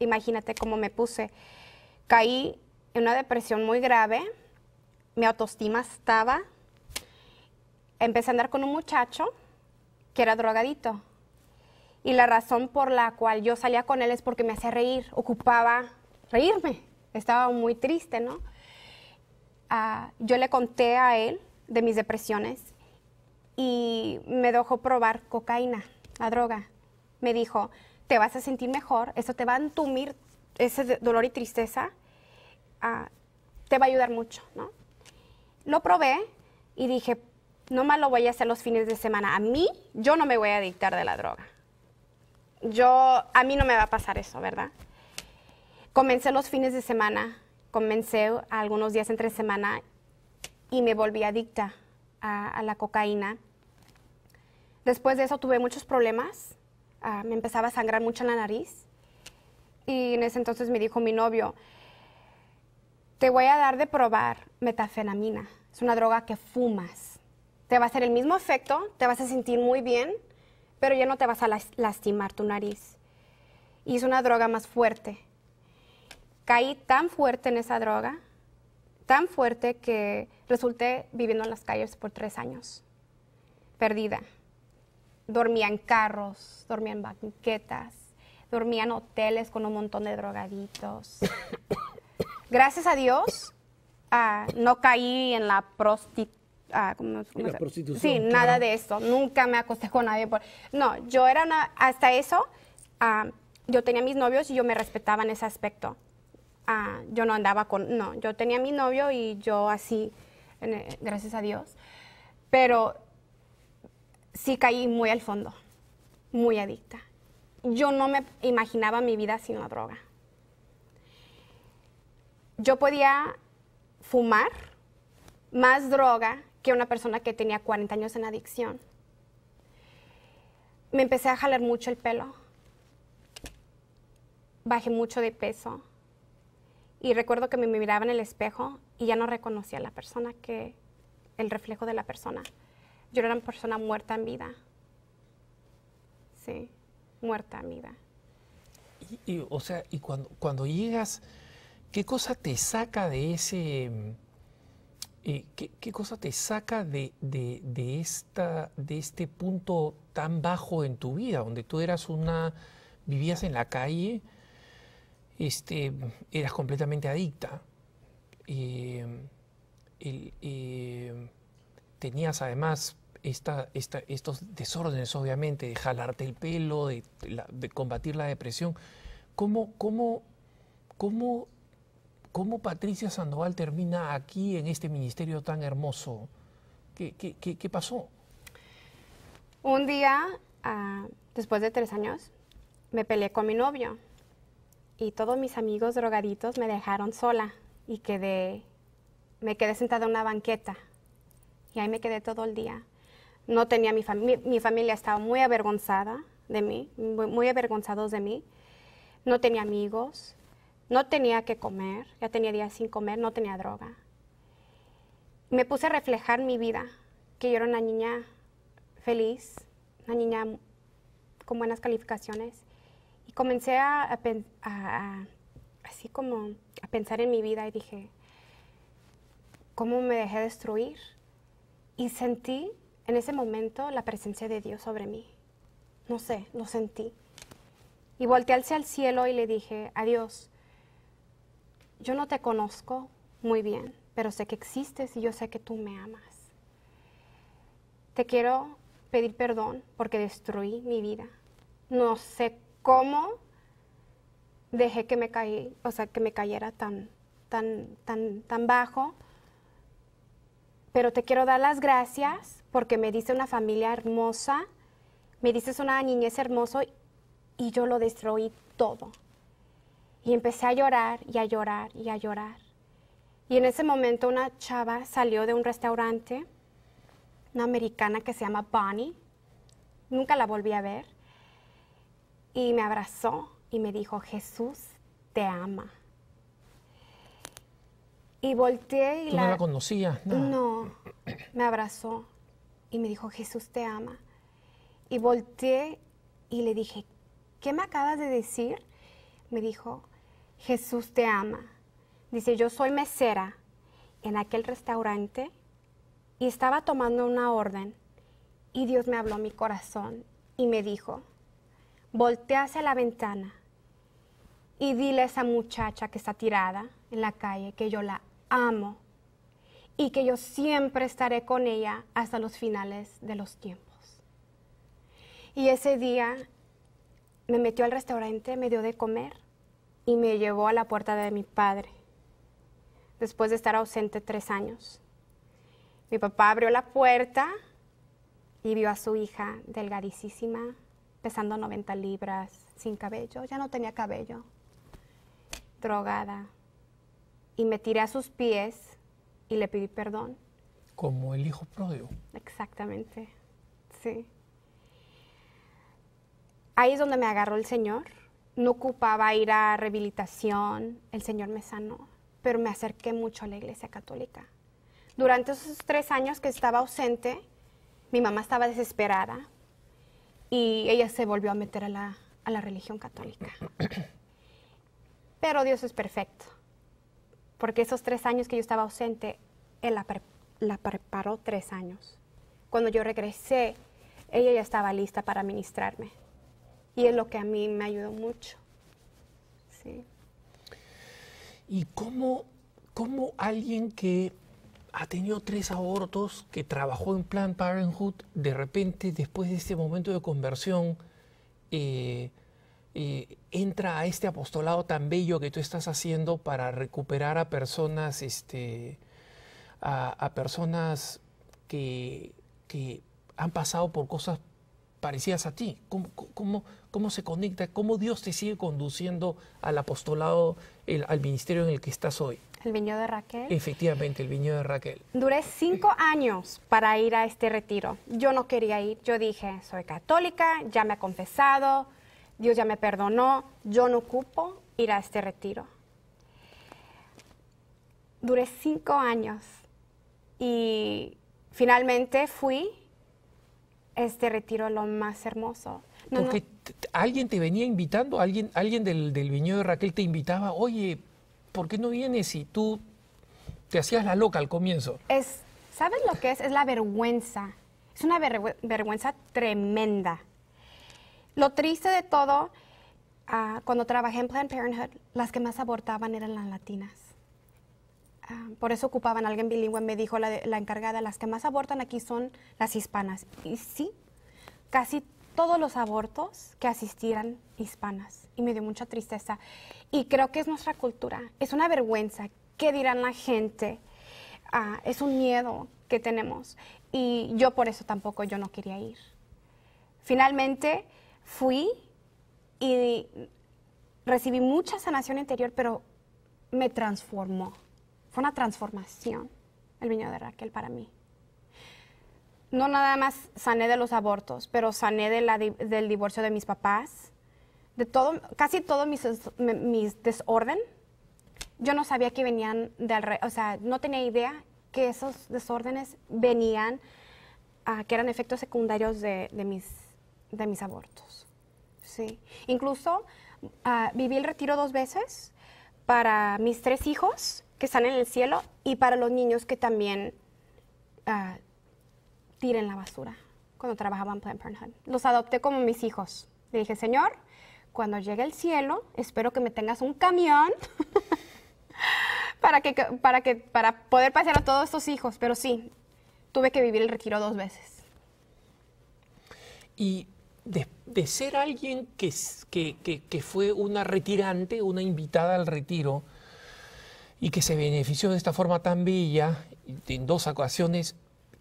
imagínate cómo me puse. Caí en una depresión muy grave, mi autoestima estaba. Empecé a andar con un muchacho que era drogadito. Y la razón por la cual yo salía con él es porque me hacía reír, ocupaba reírme. Estaba muy triste, ¿no? yo le conté a él de mis depresiones y me dejó probar cocaína, la droga. Me dijo, te vas a sentir mejor, eso te va a entumir ese dolor y tristeza, ah, te va a ayudar mucho, ¿no? Lo probé y dije, no más lo voy a hacer los fines de semana. A mí, yo no me voy a dictar de la droga. Yo, a mí no me va a pasar eso, ¿verdad? Comencé los fines de semana comencé algunos días entre semana y me volví adicta a, la cocaína. Después de eso tuve muchos problemas, ah, me empezaba a sangrar mucho en la nariz y en ese entonces me dijo mi novio, te voy a dar de probar metafenamina, es una droga que fumas. Te va a hacer el mismo efecto, te vas a sentir muy bien, pero ya no te vas a lastimar tu nariz. Y es una droga más fuerte, caí tan fuerte en esa droga, tan fuerte que resulté viviendo en las calles por tres años, perdida. Dormía en carros, dormía en banquetas, dormía en hoteles con un montón de drogaditos. Gracias a Dios, ah, no caí en la ah, prostitución Sí, nada de eso. Nunca me acosté con nadie. Por... No, yo era una, hasta eso, ah, yo tenía mis novios y yo me respetaba en ese aspecto. Ah, yo no andaba con, no, yo tenía mi novio y yo así, gracias a Dios, pero sí caí muy al fondo, muy adicta. Yo no me imaginaba mi vida sin la droga. Yo podía fumar más droga que una persona que tenía 40 años en adicción. Me empecé a jalar mucho el pelo. Bajé mucho de peso. Y recuerdo que me miraba en el espejo y ya no reconocía a la persona que, el reflejo de la persona. Yo era una persona muerta en vida. Sí, muerta en vida. Y, o sea, y cuando, cuando llegas, ¿qué cosa te saca de ese... Eh, ¿qué, ¿qué, cosa te saca de, de, de, esta, de este punto tan bajo en tu vida, donde tú eras una, vivías en la calle, este, eras completamente adicta. y tenías además esta, esta, estos desórdenes, obviamente, de jalarte el pelo, de, combatir la depresión. ¿Cómo, Patricia Sandoval termina aquí en este ministerio tan hermoso? ¿Qué, pasó? Un día, ah, después de tres años, me peleé con mi novio y todos mis amigos drogaditos me dejaron sola y quedé, me quedé sentada en una banqueta y ahí me quedé todo el día. No tenía mi familia, estaba muy avergonzada de mí, muy, muy avergonzados de mí. No tenía amigos, no tenía que comer, ya tenía días sin comer, no tenía droga. Me puse a reflejar mi vida, que yo era una niña feliz, una niña con buenas calificaciones, comencé a, así como a pensar en mi vida y dije, ¿cómo me dejé destruir? Y sentí en ese momento la presencia de Dios sobre mí. No sé, lo sentí. Y volteé hacia el cielo y le dije, adiós, yo no te conozco muy bien, pero sé que existes y yo sé que tú me amas. Te quiero pedir perdón porque destruí mi vida. No sé cómo dejé que me caí, o sea, que me cayera tan, tan, tan, tan bajo. Pero te quiero dar las gracias porque me diste una familia hermosa, me diste una niñez hermosa y yo lo destruí todo. Y empecé a llorar y a llorar y a llorar. Y en ese momento una chava salió de un restaurante, una americana que se llama Bonnie. Nunca la volví a ver y me abrazó y me dijo, Jesús te ama. Y volteé y la... no la conocía No, me abrazó y me dijo, Jesús te ama. Y volteé y le dije, ¿qué me acabas de decir? Me dijo, Jesús te ama. Dice, yo soy mesera en aquel restaurante y estaba tomando una orden y Dios me habló mi corazón y me dijo, voltea hacia la ventana y dile a esa muchacha que está tirada en la calle que yo la amo y que yo siempre estaré con ella hasta los finales de los tiempos. Y ese día me metió al restaurante, me dio de comer y me llevó a la puerta de mi padre, después de estar ausente tres años. Mi papá abrió la puerta y vio a su hija delgadísima, pesando 90 libras, sin cabello, ya no tenía cabello, drogada. Y me tiré a sus pies y le pedí perdón. Como el hijo pródigo. Exactamente, sí. Ahí es donde me agarró el Señor. No ocupaba ir a rehabilitación, el Señor me sanó, pero me acerqué mucho a la iglesia católica. Durante esos tres años que estaba ausente, mi mamá estaba desesperada y ella se volvió a meter a la, religión católica. Pero Dios es perfecto, porque esos tres años que yo estaba ausente, Él la, preparó tres años. Cuando yo regresé, ella ya estaba lista para ministrarme. Y es lo que a mí me ayudó mucho. Sí. ¿Y cómo, cómo alguien que ha tenido tres abortos, que trabajó en Planned Parenthood, de repente, después de este momento de conversión, eh, eh, entra a este apostolado tan bello que tú estás haciendo para recuperar a personas, este, a, personas que, han pasado por cosas parecidas a ti. ¿Cómo, cómo, cómo se conecta? ¿Cómo Dios te sigue conduciendo al apostolado, al ministerio en el que estás hoy? El viñedo de Raquel. Efectivamente, el viñedo de Raquel. Duré cinco años para ir a este retiro. Yo no quería ir. Yo dije, soy católica, ya me ha confesado, Dios ya me perdonó, yo no ocupo ir a este retiro. Duré cinco años y finalmente fui. Este retiro lo más hermoso. Porque alguien te venía invitando, alguien, alguien del, del viñedo de Raquel te invitaba, oye, ¿por qué no vienes si tú te hacías la loca al comienzo? Es, ¿Sabes lo que es? Es la vergüenza. Es una vergüenza, tremenda. Lo triste de todo, ah, cuando trabajé en Planned Parenthood, las que más abortaban eran las latinas. Ah, por eso ocupaban, alguien bilingüe me dijo, la, la encargada, las que más abortan aquí son las hispanas. Y sí, casi todos los abortos que asistieran hispanas y me dio mucha tristeza. Y creo que es nuestra cultura, es una vergüenza. ¿Qué dirán la gente? Ah, es un miedo que tenemos. Y yo por eso tampoco yo no quería ir. Finalmente fui y recibí mucha sanación interior, pero me transformó. Fue una transformación el viño de Raquel para mí. No nada más sané de los abortos, pero sané de del divorcio de mis papás, de todo, casi todo mis, desorden, yo no sabía que venían del rey, o sea, no tenía idea que esos desórdenes venían, que eran efectos secundarios de, mis, de mis abortos. Sí. Incluso ah, viví el retiro dos veces para mis tres hijos que están en el cielo y para los niños que también ah, tiren la basura cuando trabajaban en Planned Parenthood. Los adopté como mis hijos. Le dije, Señor, cuando llegue el cielo, espero que me tengas un camión para que para que para poder pasear a todos estos hijos, pero sí, tuve que vivir el retiro dos veces. Y de, ser alguien que, que, que, fue una retirante, una invitada al retiro, y que se benefició de esta forma tan bella en dos ocasiones,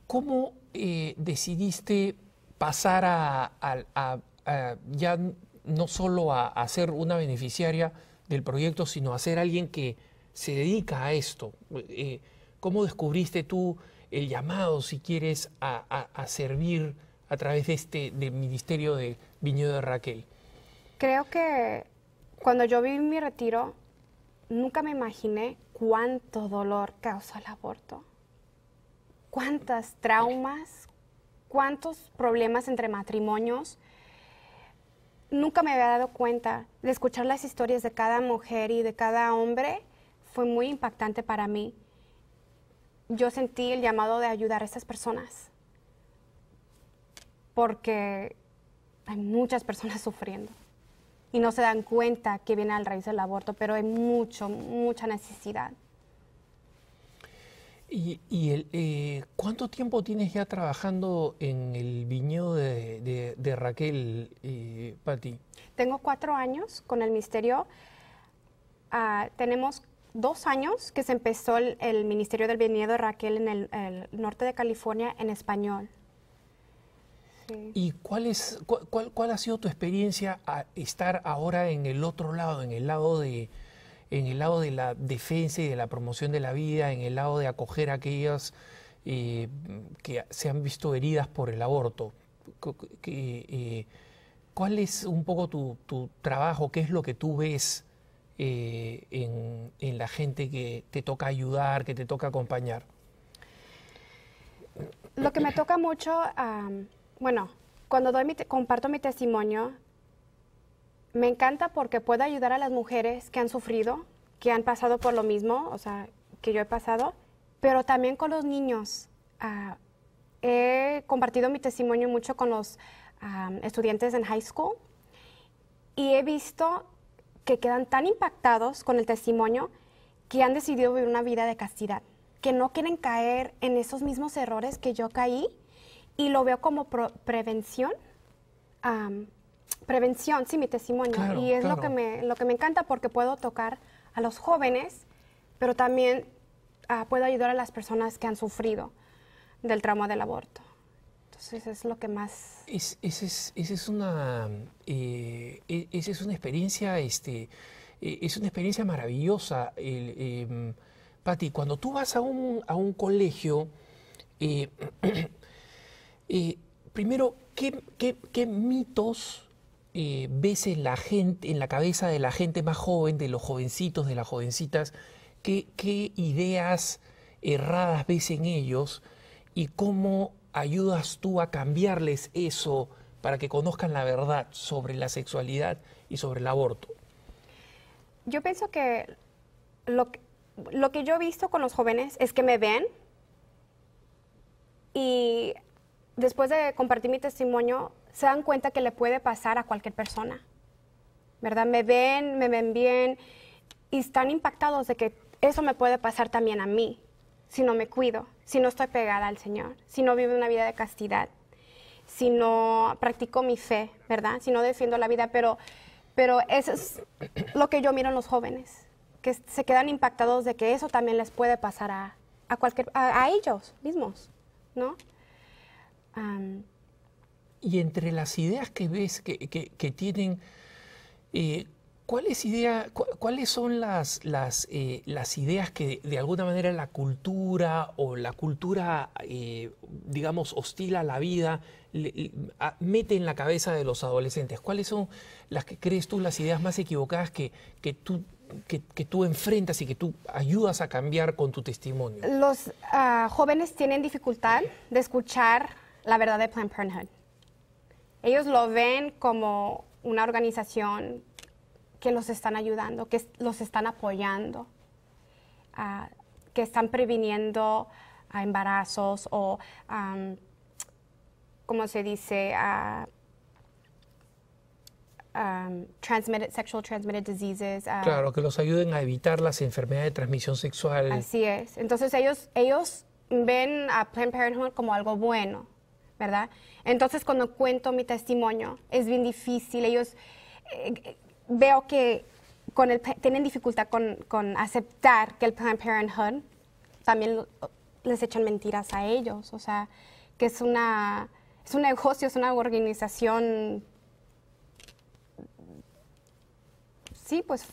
¿cómo eh, decidiste pasar a, a ya no solo a, ser una beneficiaria del proyecto, sino a ser alguien que se dedica a esto. Eh, ¿Cómo descubriste tú el llamado, si quieres, a, servir a través de este del ministerio de Viñedo de Raquel? Creo que cuando yo viví mi retiro, nunca me imaginé cuánto dolor causó el aborto, cuántas traumas, cuántos problemas entre matrimonios nunca me había dado cuenta. De escuchar las historias de cada mujer y de cada hombre fue muy impactante para mí. Yo sentí el llamado de ayudar a esas personas. Porque hay muchas personas sufriendo y no se dan cuenta que viene al raíz del aborto, pero hay mucho, mucha necesidad. ¿Y, el, eh, cuánto tiempo tienes ya trabajando en el viñedo de, Raquel, eh, Patti? Tengo cuatro años con el Ministerio. Ah, tenemos dos años que se empezó el, Ministerio del Viñedo de Raquel en el, norte de California en español. ¿Y cuál, es, cuál, cuál, ha sido tu experiencia estar ahora en el otro lado, en el lado de, en el lado de la defensa y de la promoción de la vida, en el lado de acoger a aquellas eh, que se han visto heridas por el aborto. Eh, ¿Cuál es un poco tu, trabajo? ¿Qué es lo que tú ves eh, en, la gente que te toca ayudar, que te toca acompañar? Lo que me toca mucho, bueno, cuando comparto mi testimonio, me encanta porque puedo ayudar a las mujeres que han sufrido, que han pasado por lo mismo, o sea, que yo he pasado, pero también con los niños. Ah, he compartido mi testimonio mucho con los ah, estudiantes en high school y he visto que quedan tan impactados con el testimonio que han decidido vivir una vida de castidad, que no quieren caer en esos mismos errores que yo caí y lo veo como prevención prevención, sí, mi testimonio. y es lo, que me, lo que me encanta porque puedo tocar a los jóvenes, pero también ah, puedo ayudar a las personas que han sufrido del trauma del aborto. Entonces es lo que más... Es, esa, es, es una, eh, e, es una experiencia, este, e, es una experiencia maravillosa. Patti, em, Pati, cuando tú vas a un, a un colegio, eh, eh, primero, ¿qué, qué mitos eh, ves en la gente, en la cabeza de la gente más joven, de los jovencitos, de las jovencitas, qué, ideas erradas ves en ellos y cómo ayudas tú a cambiarles eso para que conozcan la verdad sobre la sexualidad y sobre el aborto? Yo pienso que lo que yo he visto con los jóvenes es que me ven y después de compartir mi testimonio, se dan cuenta que le puede pasar a cualquier persona, ¿verdad? Me ven, me ven bien y están impactados de que eso me puede pasar también a mí, si no me cuido, si no estoy pegada al Señor, si no vivo una vida de castidad, si no practico mi fe, ¿verdad? Si no defiendo la vida, pero, pero eso es lo que yo miro en los jóvenes, que se quedan impactados de que eso también les puede pasar a, a ellos mismos, ¿no? y entre las ideas que ves que, tienen, eh, ¿cuáles, idea, ¿cuáles son las, las, eh, ideas que de, alguna manera la cultura o la cultura, eh, digamos, hostil a la vida mete en la cabeza de los adolescentes? ¿Cuáles son las que crees tú las ideas más equivocadas que, tú... Que, tú enfrentas y que tú ayudas a cambiar con tu testimonio? Los ah, jóvenes tienen dificultad de escuchar la verdad de Planned Parenthood. Ellos lo ven como una organización que los están ayudando, que los están apoyando, ah, que están previniendo embarazos o, um, se dice, transmitted, sexual transmitted diseases. Ah. claro, que los ayuden a evitar las enfermedades de transmisión sexual. Así es. Entonces ellos, ellos ven a Planned Parenthood como algo bueno. ¿verdad? Entonces cuando cuento mi testimonio es bien difícil, ellos eh, eh, veo que con tienen dificultad con, aceptar que el Planned Parenthood también les echan mentiras a ellos, o sea, que es una es un negocio, es una organización sí, pues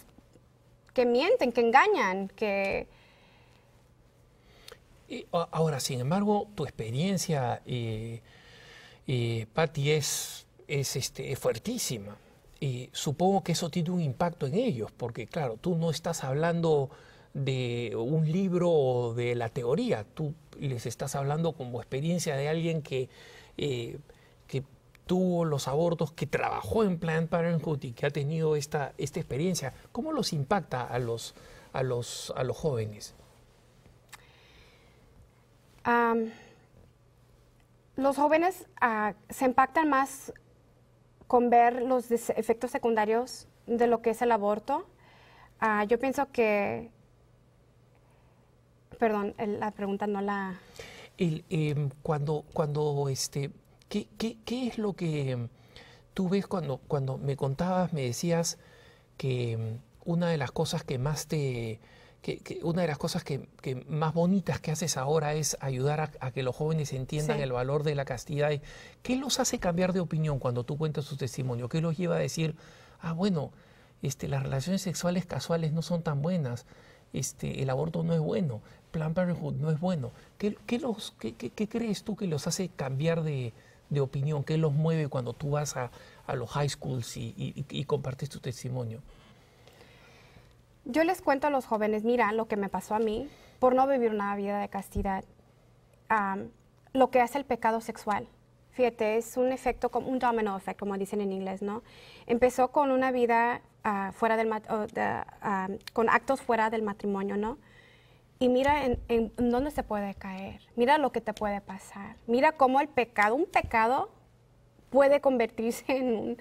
que mienten, que engañan, que ahora, sin embargo, tu experiencia, eh, eh Patti, es, es, este, fuertísima. supongo que eso tiene un impacto en ellos, porque claro, tú no estás hablando de un libro o de la teoría, tú les estás hablando como experiencia de alguien que, eh, que tuvo los abortos, que trabajó en Planned Parenthood y que ha tenido esta, esta experiencia. ¿Cómo los impacta a los, a los, a los jóvenes? los jóvenes ah, se impactan más con ver los efectos secundarios de lo que es el aborto. Ah, yo pienso que, perdón, la pregunta no la... El, em, cuando, cuando, este, ¿qué, qué, es lo que em, tú ves cuando, cuando me contabas, me decías que em, una de las cosas que más te que, una de las cosas que, más bonitas que haces ahora es ayudar a, que los jóvenes entiendan el valor de la castidad. ¿Qué los hace cambiar de opinión cuando tú cuentas su testimonio? ¿Qué los lleva a decir, ah, bueno, este, las relaciones sexuales casuales no son tan buenas, este, el aborto no es bueno, Planned Parenthood no es bueno? ¿Qué, qué crees tú que los hace cambiar de, de, opinión? ¿Qué los mueve cuando tú vas a, a los high schools y, y compartes tu testimonio? Yo les cuento a los jóvenes, mira lo que me pasó a mí por no vivir una vida de castidad. lo que hace el pecado sexual. Fíjate, es un efecto, como un domino effect, como dicen en inglés, ¿no? Empezó con una vida ah, fuera del, con actos fuera del matrimonio, ¿no? Y mira en, dónde se puede caer, mira lo que te puede pasar, mira cómo el pecado, un pecado puede convertirse en,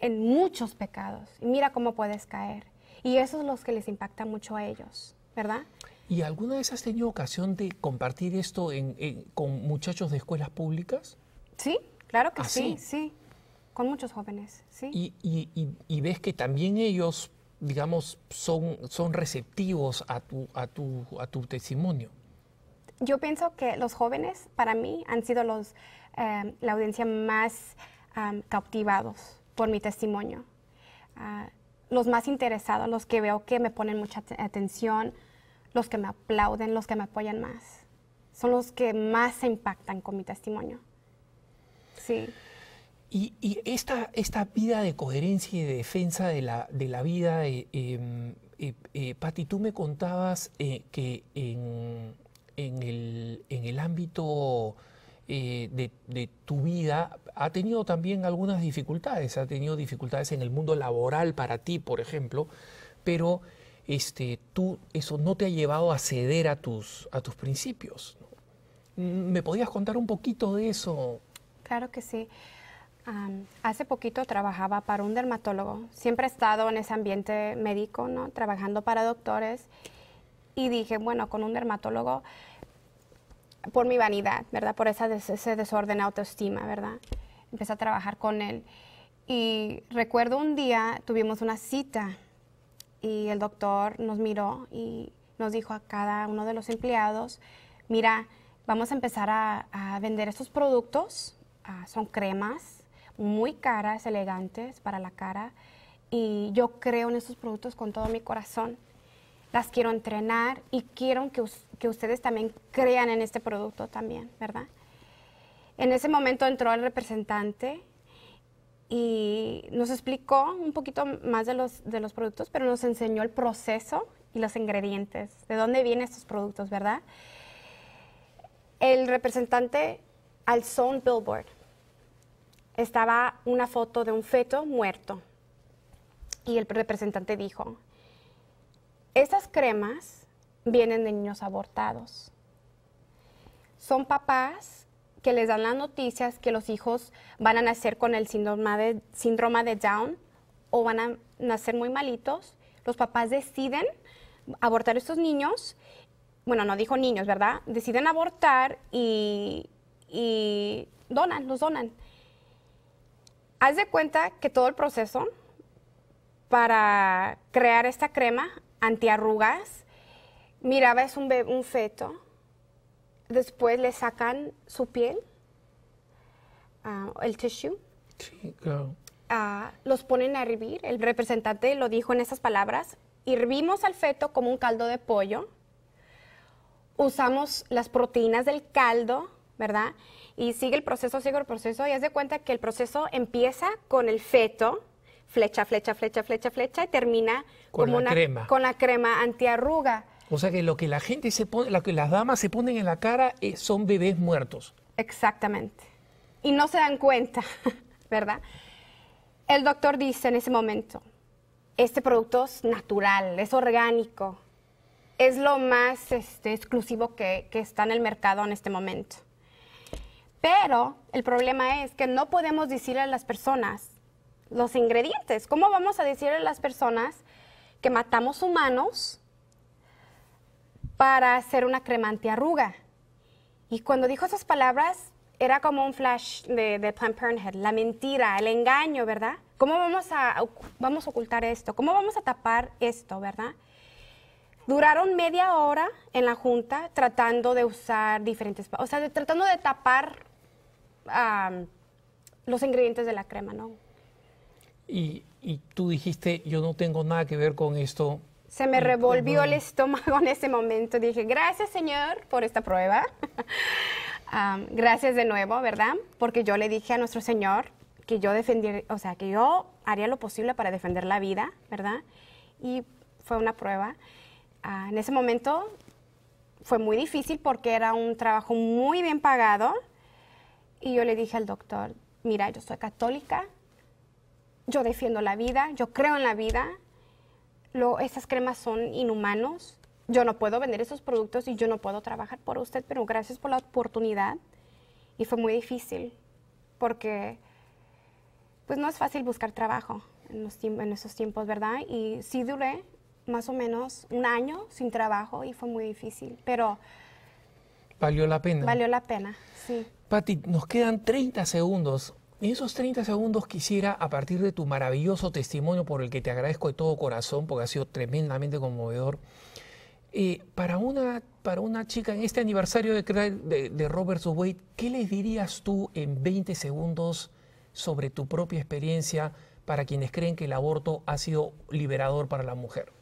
en muchos pecados, y mira cómo puedes caer. Y eso es lo que les impacta mucho a ellos, ¿verdad? ¿Y alguna vez has tenido ocasión de compartir esto con muchachos de escuelas públicas? Sí, claro que ¿Ah, sí, sí, con muchos jóvenes, sí. Y, ves que también ellos, digamos, son, son receptivos a tu, a, tu, a tu testimonio. Yo pienso que los jóvenes, para mí, han sido los, eh, la audiencia más cautivados por mi testimonio. Ah, los más interesados, los que veo que me ponen mucha atención, los que me aplauden, los que me apoyan más. Son los que más se impactan con mi testimonio. Sí. Y, esta, esta vida de coherencia y de defensa de la, vida, eh, em, eh, eh tú me contabas eh, que en, en el ámbito eh, de, tu vida ha tenido también algunas dificultades, ha tenido dificultades en el mundo laboral para ti, por ejemplo, pero este, tú, eso no te ha llevado a ceder a tus, a tus principios. ¿Me podías contar un poquito de eso? Claro que sí. hace poquito trabajaba para un dermatólogo. Siempre he estado en ese ambiente médico, ¿no? Trabajando para doctores. Y dije, bueno, con un dermatólogo por mi vanidad, ¿verdad? Por esa ese desorden de autoestima, ¿verdad? Empecé a trabajar con él. Y recuerdo un día tuvimos una cita y el doctor nos miró y nos dijo a cada uno de los empleados, mira, vamos a empezar a, vender estos productos, ah, son cremas muy caras, elegantes para la cara, y yo creo en estos productos con todo mi corazón las quiero entrenar y quiero que, ustedes también crean en este producto también, ¿verdad? En ese momento entró el representante y nos explicó un poquito más de los, de los productos, pero nos enseñó el proceso y los ingredientes, de dónde vienen estos productos, ¿verdad? El representante alzó un billboard. Estaba una foto de un feto muerto. Y el representante dijo, esas cremas vienen de niños abortados. Son papás que les dan las noticias que los hijos van a nacer con el síndrome de, Down o van a nacer muy malitos. Los papás deciden abortar a estos niños. Bueno, no dijo niños, ¿verdad? Deciden abortar y, y donan, los donan. Haz de cuenta que todo el proceso para crear esta crema antiarrugas. Miraba, es un, un feto. Después le sacan su piel, ah, el tissue. Ah, los ponen a hervir. El representante lo dijo en esas palabras. hervimos al feto como un caldo de pollo. Usamos las proteínas del caldo, ¿verdad? Y sigue el proceso, sigue el proceso. Y haz de cuenta que el proceso empieza con el feto, flecha, flecha, flecha, flecha, flecha y termina con la crema. Con la crema antiarruga. O sea que lo que la gente se pone, que las damas se ponen en la cara eh, son bebés muertos. Exactamente. Y no se dan cuenta, ¿verdad? El doctor dice en ese momento, este producto es natural, es orgánico, es lo más este, exclusivo que, que está en el mercado en este momento. Pero el problema es que no podemos decirle a las personas los ingredientes. ¿Cómo vamos a decirle a las personas que matamos humanos para hacer una crema antiarruga? Y cuando dijo esas palabras, era como un flash de, de Planned Parenthood, la mentira, el engaño, ¿verdad? ¿Cómo vamos a, vamos ocultar esto? ¿Cómo vamos a tapar esto, verdad? Duraron media hora en la junta tratando de usar diferentes, o sea, tratando de tapar los ingredientes de la crema, ¿no? y, tú dijiste, yo no tengo nada que ver con esto. Se me revolvió el estómago en ese momento. Dije, gracias Señor por esta prueba. gracias de nuevo, ¿verdad? Porque yo le dije a nuestro Señor que yo defendiera, o sea, que yo haría lo posible para defender la vida, ¿verdad? Y fue una prueba. Ah, en ese momento fue muy difícil porque era un trabajo muy bien pagado. Y yo le dije al doctor, mira, yo soy católica, yo defiendo la vida, yo creo en la vida, esas cremas son inhumanos, yo no puedo vender esos productos y yo no puedo trabajar por usted, pero gracias por la oportunidad. Y fue muy difícil porque pues no es fácil buscar trabajo en, en esos tiempos, ¿verdad? Y sí duré más o menos un año sin trabajo y fue muy difícil, pero... Valió la pena. Valió la pena, sí. Pati, nos quedan 30 segundos. En esos 30 segundos quisiera, a partir de tu maravilloso testimonio, por el que te agradezco de todo corazón, porque ha sido tremendamente conmovedor, eh, para, una, para una chica en este aniversario de, de, de Robert Wade, ¿qué les dirías tú en 20 segundos sobre tu propia experiencia para quienes creen que el aborto ha sido liberador para la mujer?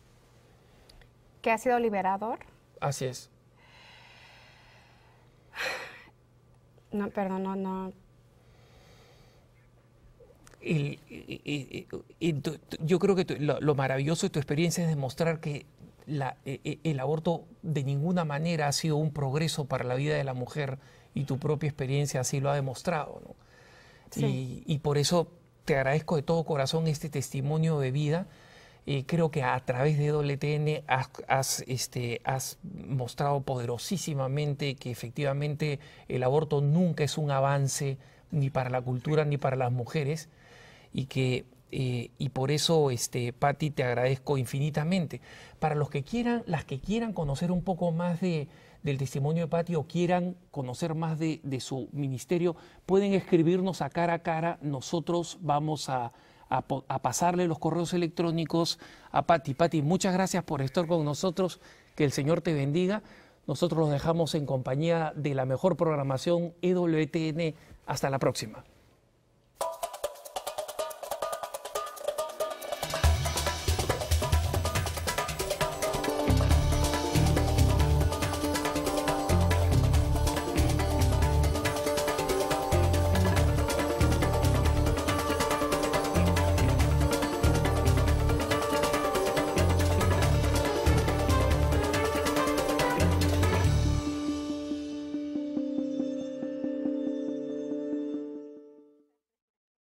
¿Que ha sido liberador? Así es. No, perdón, no, no yo creo que lo, maravilloso de tu experiencia es demostrar que e, e, el aborto de ninguna manera ha sido un progreso para la vida de la mujer y tu propia experiencia así lo ha demostrado. Y, por eso te agradezco de todo corazón este testimonio de vida. Eh, creo que a través de WTN este, has mostrado poderosísimamente que efectivamente el aborto nunca es un avance ni para la cultura ni para las mujeres, y que eh, y por eso, este, Patti, te agradezco infinitamente. Para los que quieran, las que quieran conocer un poco más de, del testimonio de Patti o quieran conocer más de, su ministerio, pueden escribirnos a cara a cara. Nosotros vamos a, pasarle los correos electrónicos a Patti. Patti, muchas gracias por estar con nosotros. Que el Señor te bendiga. Nosotros los dejamos en compañía de la mejor programación EWTN. Hasta la próxima.